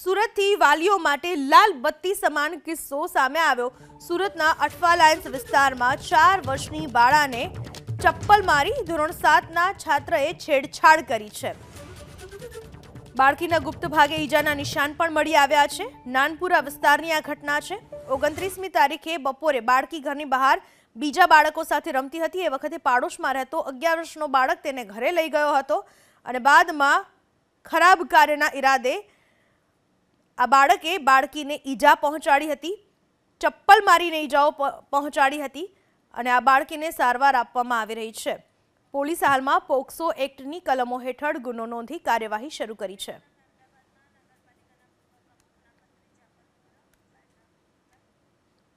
સુરતથી વાલીઓ માટે લાલ બત્તી સમાન કિસ્સો સામે આવ્યો સુરતના અઠવાલાયન્સ વિસ્તારમાં ચાર વર્ષની બાળાને ચપ્પલ મારી ધોરણ સાતના છાત્રએ છેડછાડ કરી છે બાળકીના ગુપ્ત ભાગે ઈજાના નિશાન પણ મળી આવ્યા છે નાનપુરા વિસ્તારની આ ઘટના છે ઓગણત્રીસમી તારીખે બપોરે બાળકી ઘરની બહાર બીજા બાળકો સાથે રમતી હતી એ વખતે પાડોશમાં રહેતો અગિયાર વર્ષનો બાળક તેને ઘરે લઈ ગયો હતો અને બાદમાં ખરાબ કાર્યના ઈરાદે આ બાળકે બાળકીને ઈજા પહોંચાડી હતી ચપ્પલ મારીને ઈજાઓ પહોંચાડી હતી અને આ બાળકીને સારવાર આપવામાં આવી રહી છે પોલીસ હાલમાં પોક્સો એક્ટની કલમો હેઠળ ગુનો નોંધી કાર્યવાહી શરૂ કરી છે